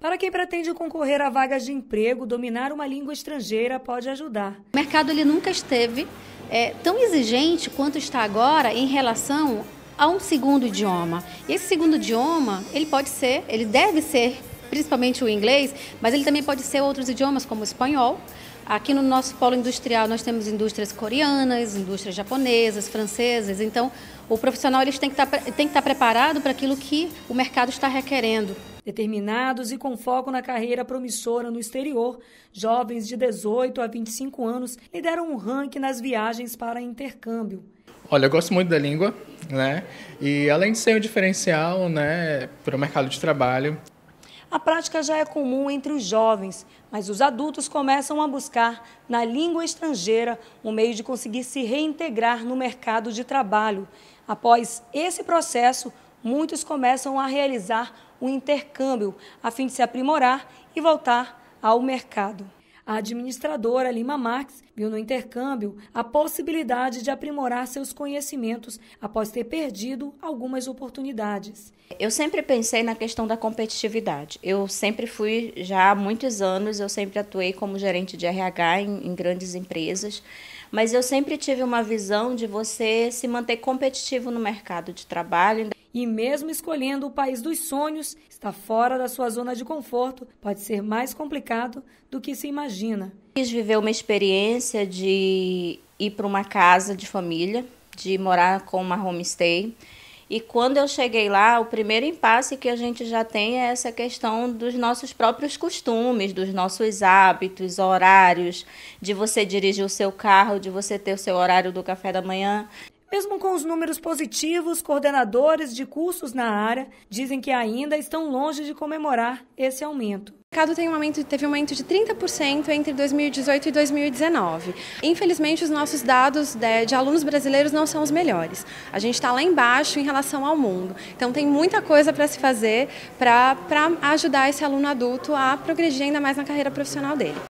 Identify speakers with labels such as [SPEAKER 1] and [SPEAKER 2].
[SPEAKER 1] Para quem pretende concorrer a vagas de emprego, dominar uma língua estrangeira pode ajudar.
[SPEAKER 2] O mercado ele nunca esteve é, tão exigente quanto está agora em relação a um segundo idioma. E esse segundo idioma, ele pode ser, ele deve ser principalmente o inglês, mas ele também pode ser outros idiomas como o espanhol. Aqui no nosso polo industrial nós temos indústrias coreanas, indústrias japonesas, francesas. Então, o profissional ele tem que tá estar, tem que estar tá preparado para aquilo que o mercado está requerendo. Determinados
[SPEAKER 1] e com foco na carreira promissora no exterior, jovens de 18 a 25 anos lideram um ranking nas viagens para intercâmbio. Olha, eu gosto muito da língua, né? E além de ser um diferencial, né, para o mercado de trabalho. A prática já é comum entre os jovens, mas os adultos começam a buscar na língua estrangeira um meio de conseguir se reintegrar no mercado de trabalho. Após esse processo, muitos começam a realizar o intercâmbio, a fim de se aprimorar e voltar ao mercado. A administradora Lima Marx viu no intercâmbio a possibilidade de aprimorar seus conhecimentos após ter perdido algumas oportunidades. Eu sempre pensei na questão da competitividade. Eu
[SPEAKER 3] sempre fui, já há muitos anos, eu sempre atuei como gerente de RH em, em grandes empresas, mas eu sempre tive uma visão de você se manter competitivo no
[SPEAKER 1] mercado de trabalho e, mesmo escolhendo o país dos sonhos, estar fora da sua zona de conforto pode ser mais complicado do que se imagina. Quis viver uma experiência
[SPEAKER 3] de ir para uma casa de família, de morar com uma homestay. E quando eu cheguei lá, o primeiro impasse que a gente já tem é essa questão dos nossos próprios costumes, dos nossos hábitos, horários, de você dirigir o seu
[SPEAKER 1] carro, de você ter o
[SPEAKER 3] seu horário do café da manhã, mesmo com os números positivos,
[SPEAKER 1] coordenadores de cursos na área dizem que ainda estão longe de comemorar
[SPEAKER 4] esse aumento. O mercado tem um aumento, teve um aumento de 30% entre 2018 e 2019. Infelizmente, os nossos dados de, né, de alunos brasileiros não são os melhores. A gente está lá embaixo em relação ao mundo. Então, tem muita coisa para se fazer para ajudar esse aluno adulto a progredir ainda mais na carreira profissional dele.